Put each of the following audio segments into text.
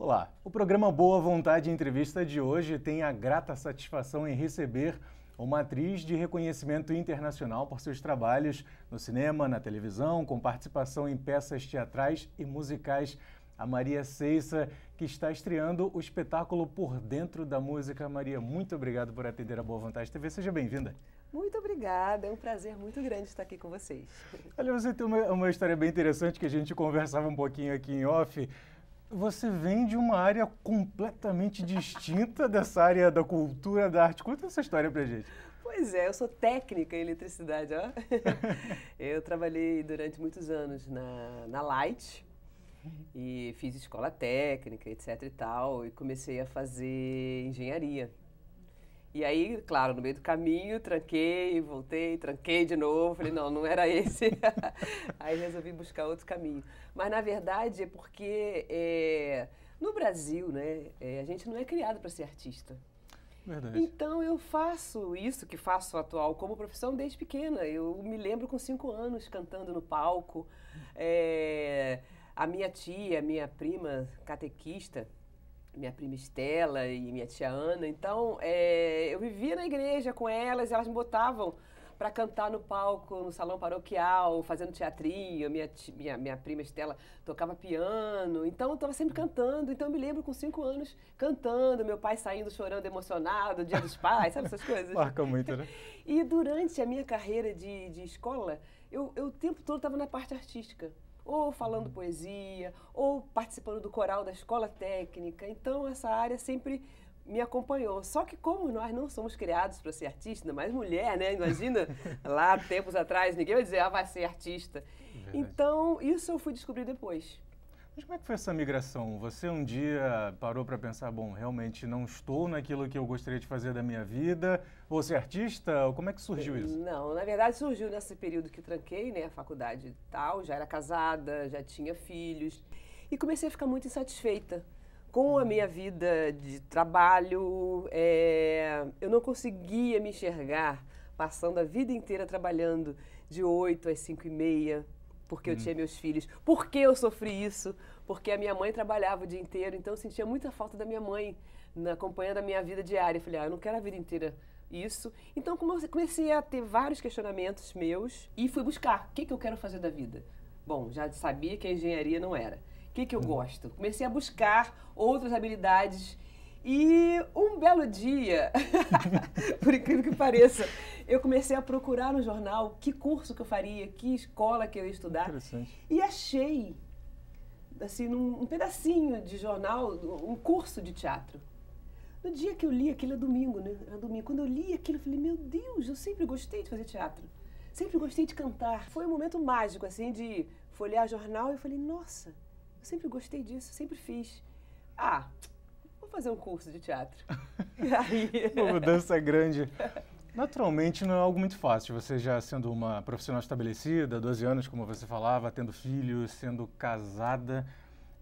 Olá, o programa Boa Vontade Entrevista de hoje tem a grata satisfação em receber uma atriz de reconhecimento internacional por seus trabalhos no cinema, na televisão, com participação em peças teatrais e musicais, a Maria Seissa, que está estreando o espetáculo Por Dentro da Música. Maria, muito obrigado por atender a Boa Vontade TV. Seja bem-vinda. Muito obrigada, é um prazer muito grande estar aqui com vocês. Olha, você tem uma, uma história bem interessante que a gente conversava um pouquinho aqui em off você vem de uma área completamente distinta dessa área da cultura, da arte. Conta essa história pra gente. Pois é, eu sou técnica em eletricidade, ó. eu trabalhei durante muitos anos na, na Light e fiz escola técnica, etc e tal, e comecei a fazer engenharia. E aí, claro, no meio do caminho, tranquei, voltei, tranquei de novo. Falei, não, não era esse. aí resolvi buscar outro caminho. Mas, na verdade, é porque é, no Brasil, né, é, a gente não é criado para ser artista. Verdade. Então, eu faço isso que faço atual como profissão desde pequena. Eu me lembro com cinco anos cantando no palco. É, a minha tia, minha prima catequista, minha prima Estela e minha tia Ana. Então, é, eu vivia na igreja com elas, elas me botavam para cantar no palco, no salão paroquial, fazendo teatrinho. Minha, minha, minha prima Estela tocava piano, então eu estava sempre cantando. Então eu me lembro com cinco anos cantando, meu pai saindo chorando, emocionado, dia dos pais, sabe essas coisas? Marca muito, né? e durante a minha carreira de, de escola, eu, eu o tempo todo estava na parte artística ou falando poesia, ou participando do coral da escola técnica. Então, essa área sempre me acompanhou. Só que como nós não somos criados para ser artista, ainda mais mulher, né? Imagina, lá tempos atrás, ninguém vai dizer, ah, vai ser artista. Verdade. Então, isso eu fui descobrir depois. Mas como é que foi essa migração? Você um dia parou para pensar, bom, realmente não estou naquilo que eu gostaria de fazer da minha vida, ou ser é artista? Ou como é que surgiu isso? Não, na verdade surgiu nesse período que tranquei, né, a faculdade e tal, já era casada, já tinha filhos, e comecei a ficar muito insatisfeita com a minha vida de trabalho. É, eu não conseguia me enxergar passando a vida inteira trabalhando de 8 às 5 e meia, porque eu hum. tinha meus filhos, porque eu sofri isso, porque a minha mãe trabalhava o dia inteiro, então eu sentia muita falta da minha mãe na companhia da minha vida diária. Eu falei, ah, eu não quero a vida inteira isso. Então comecei a ter vários questionamentos meus e fui buscar o que, que eu quero fazer da vida. Bom, já sabia que a engenharia não era. O que, que eu hum. gosto? Comecei a buscar outras habilidades e um belo dia, por incrível que pareça, eu comecei a procurar no jornal que curso que eu faria, que escola que eu ia estudar. E achei, assim, num, um pedacinho de jornal, um curso de teatro. No dia que eu li aquilo, era domingo, né? Era domingo. Quando eu li aquilo, eu falei, meu Deus, eu sempre gostei de fazer teatro. Sempre gostei de cantar. Foi um momento mágico, assim, de folhear jornal e eu falei, nossa, eu sempre gostei disso, sempre fiz. Ah, vou fazer um curso de teatro. aí... Uma mudança é grande. Naturalmente não é algo muito fácil, você já sendo uma profissional estabelecida, 12 anos, como você falava, tendo filhos, sendo casada.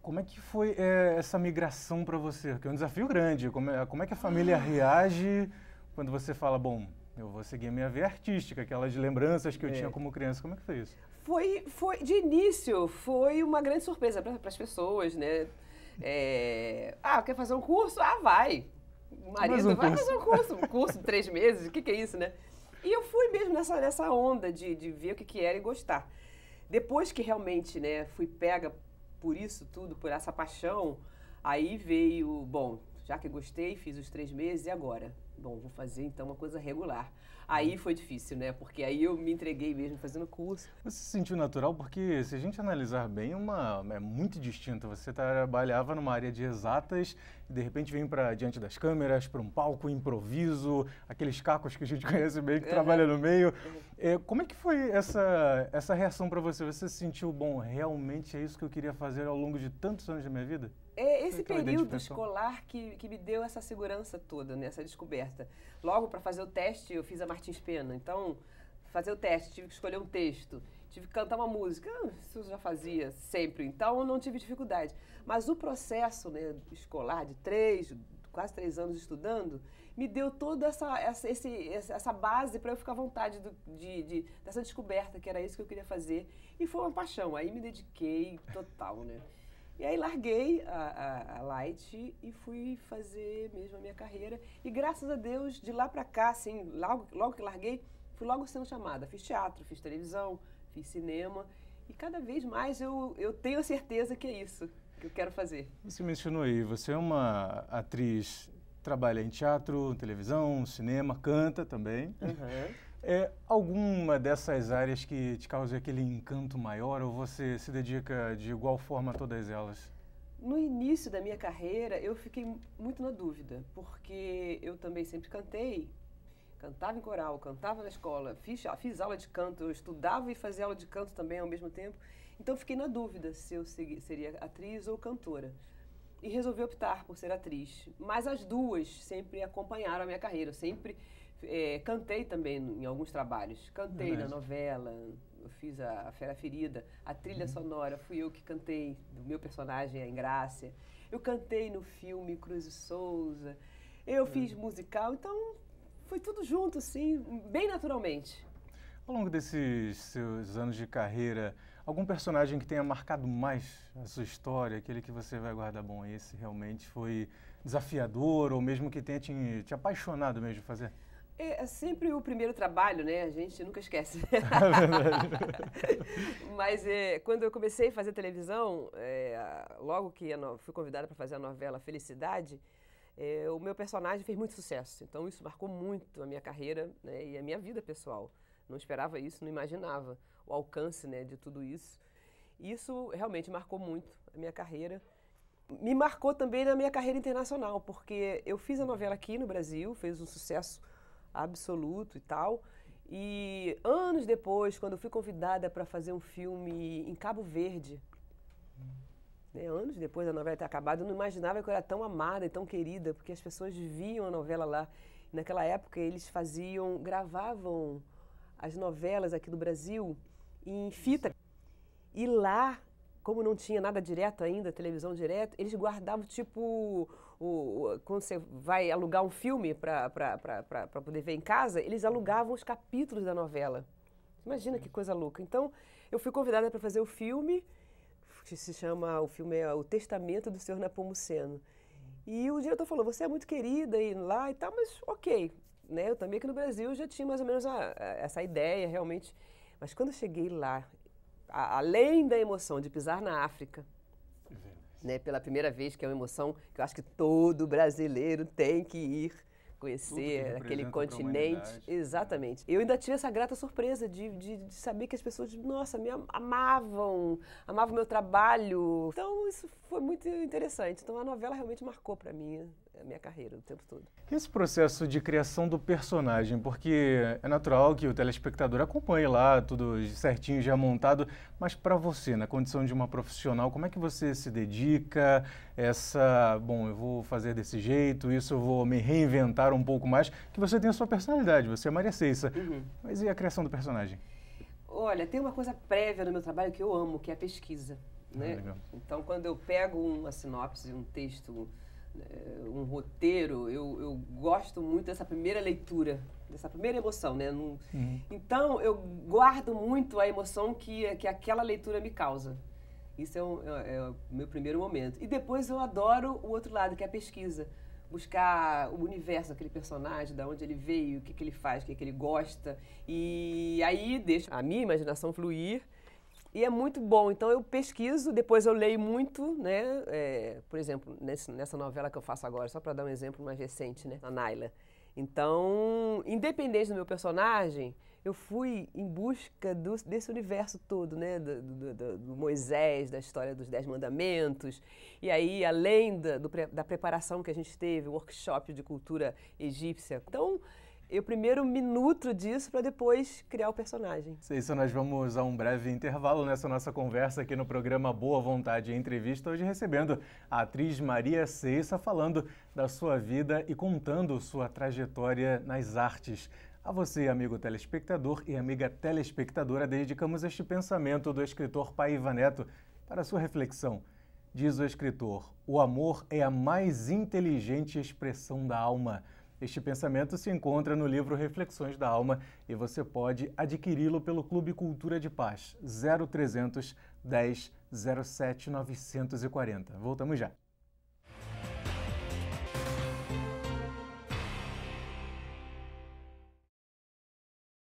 Como é que foi é, essa migração para você? Que é um desafio grande. Como é, como é que a família ah. reage quando você fala, bom, eu vou seguir a minha via artística, aquelas lembranças que eu é. tinha como criança. Como é que foi isso? Foi, foi de início, foi uma grande surpresa para as pessoas, né? É... Ah, quer fazer um curso? Ah, vai. O marido, um vai curso. fazer um curso. Um curso de três meses, o que, que é isso, né? E eu fui mesmo nessa, nessa onda de, de ver o que, que era e gostar. Depois que realmente né, fui pega por isso tudo, por essa paixão, aí veio, bom, já que gostei, fiz os três meses, e agora? bom, vou fazer então uma coisa regular. Aí foi difícil, né? Porque aí eu me entreguei mesmo fazendo curso. Você se sentiu natural porque, se a gente analisar bem, uma, é muito distinto. Você trabalhava numa área de exatas e de repente vem para diante das câmeras, para um palco, improviso, aqueles cacos que a gente conhece bem, que uhum. trabalha no meio. Uhum. É, como é que foi essa, essa reação para você? Você se sentiu, bom, realmente é isso que eu queria fazer ao longo de tantos anos da minha vida? é esse período escolar que, que me deu essa segurança toda, né? essa descoberta. Logo, para fazer o teste, eu fiz a Martins Pena. Então, fazer o teste, tive que escolher um texto, tive que cantar uma música. Ah, isso eu já fazia sempre, então eu não tive dificuldade. Mas o processo né, escolar de três, quase três anos estudando, me deu toda essa, essa, esse, essa base para eu ficar à vontade do, de, de, dessa descoberta, que era isso que eu queria fazer. E foi uma paixão, aí me dediquei total, né? E aí larguei a, a, a, Light e fui fazer mesmo a minha carreira. E graças a Deus, de lá para cá, assim, logo, logo que larguei, fui logo sendo chamada. Fiz teatro, fiz televisão, fiz cinema. E cada vez mais eu, eu tenho a certeza que é isso que eu quero fazer. Você mencionou aí, você é uma atriz, trabalha em teatro, televisão, cinema, canta também. Uhum. É, alguma dessas áreas que te causa aquele encanto maior ou você se dedica de igual forma a todas elas? No início da minha carreira, eu fiquei muito na dúvida, porque eu também sempre cantei, cantava em coral, cantava na escola, fiz, fiz aula de canto, eu estudava e fazia aula de canto também ao mesmo tempo. Então fiquei na dúvida se eu seria atriz ou cantora. E resolvi optar por ser atriz. Mas as duas sempre acompanharam a minha carreira, eu sempre é, cantei também em alguns trabalhos. Cantei Verdade. na novela, eu fiz a, a Fera Ferida, a trilha uhum. sonora, fui eu que cantei, do meu personagem, a Ingrácia. Eu cantei no filme Cruz e Souza, eu uhum. fiz musical, então foi tudo junto, assim, bem naturalmente. Ao longo desses seus anos de carreira, algum personagem que tenha marcado mais a sua história, aquele que você vai guardar bom, esse realmente foi desafiador ou mesmo que tenha te, te apaixonado mesmo fazer? É, é, sempre o primeiro trabalho, né? A gente nunca esquece. É Mas é, quando eu comecei a fazer televisão, é, logo que fui convidada para fazer a novela Felicidade, é, o meu personagem fez muito sucesso. Então isso marcou muito a minha carreira né, e a minha vida pessoal. Não esperava isso, não imaginava o alcance né, de tudo isso. E isso realmente marcou muito a minha carreira me marcou também na minha carreira internacional, porque eu fiz a novela aqui no Brasil, fez um sucesso absoluto e tal. E anos depois, quando eu fui convidada para fazer um filme em Cabo Verde, né, anos depois da novela ter acabado, eu não imaginava que eu era tão amada e tão querida, porque as pessoas viam a novela lá. naquela época eles faziam, gravavam as novelas aqui do Brasil em fita. E lá como não tinha nada direto ainda, televisão direto, eles guardavam tipo o, o, quando você vai alugar um filme para poder ver em casa, eles alugavam os capítulos da novela. Imagina que coisa louca. Então, eu fui convidada para fazer o filme, que se chama, o filme é O Testamento do Senhor Napomuceno. E o diretor falou, você é muito querida e lá e tal, mas ok. Né? Eu também aqui no Brasil já tinha mais ou menos a, a, essa ideia, realmente. Mas quando eu cheguei lá a, além da emoção de pisar na África, né, pela primeira vez, que é uma emoção que eu acho que todo brasileiro tem que ir conhecer que aquele continente. Né? Exatamente. Eu ainda tive essa grata surpresa de, de, de, saber que as pessoas, nossa, me amavam, amavam meu trabalho. Então, isso foi muito interessante. Então, a novela realmente marcou para mim minha carreira o tempo todo. Esse processo de criação do personagem, porque é natural que o telespectador acompanhe lá tudo certinho, já montado, mas para você, na condição de uma profissional, como é que você se dedica essa, bom, eu vou fazer desse jeito, isso eu vou me reinventar um pouco mais, que você tem a sua personalidade, você é Maria Ceissa. Uhum. Mas e a criação do personagem? Olha, tem uma coisa prévia no meu trabalho que eu amo, que é a pesquisa. Ah, né? Ah, então, quando eu pego uma sinopse, um texto eh, um roteiro, eu, eu gosto muito dessa primeira leitura, dessa primeira emoção, né? Num, uhum. Então, eu guardo muito a emoção que, que aquela leitura me causa. Isso é, um, é, é o meu primeiro momento. E depois eu adoro o outro lado, que é a pesquisa. Buscar o universo daquele personagem, da onde ele veio, o que, que ele faz, o que, que ele gosta. E aí deixa a minha imaginação fluir e é muito bom. Então eu pesquiso, depois eu leio muito, né? É, por exemplo, nesse, nessa novela que eu faço agora, só para dar um exemplo mais recente, né? A Naila. Então, independente do meu personagem, eu fui em busca do, desse universo todo, né? Do, do, do, Moisés, da história dos Dez Mandamentos. E aí, além da, da preparação que a gente teve, o workshop de cultura egípcia. Então, eu primeiro me nutro disso para depois criar o personagem. É isso, nós vamos a um breve intervalo nessa nossa conversa aqui no programa Boa Vontade Entrevista, hoje recebendo a atriz Maria Ceissa falando da sua vida e contando sua trajetória nas artes. A você, amigo telespectador e amiga telespectadora, dedicamos este pensamento do escritor Paiva Neto para sua reflexão. Diz o escritor: o amor é a mais inteligente expressão da alma. Este pensamento se encontra no livro Reflexões da Alma e você pode adquiri-lo pelo Clube Cultura de Paz 0300 10 07 940. Voltamos já.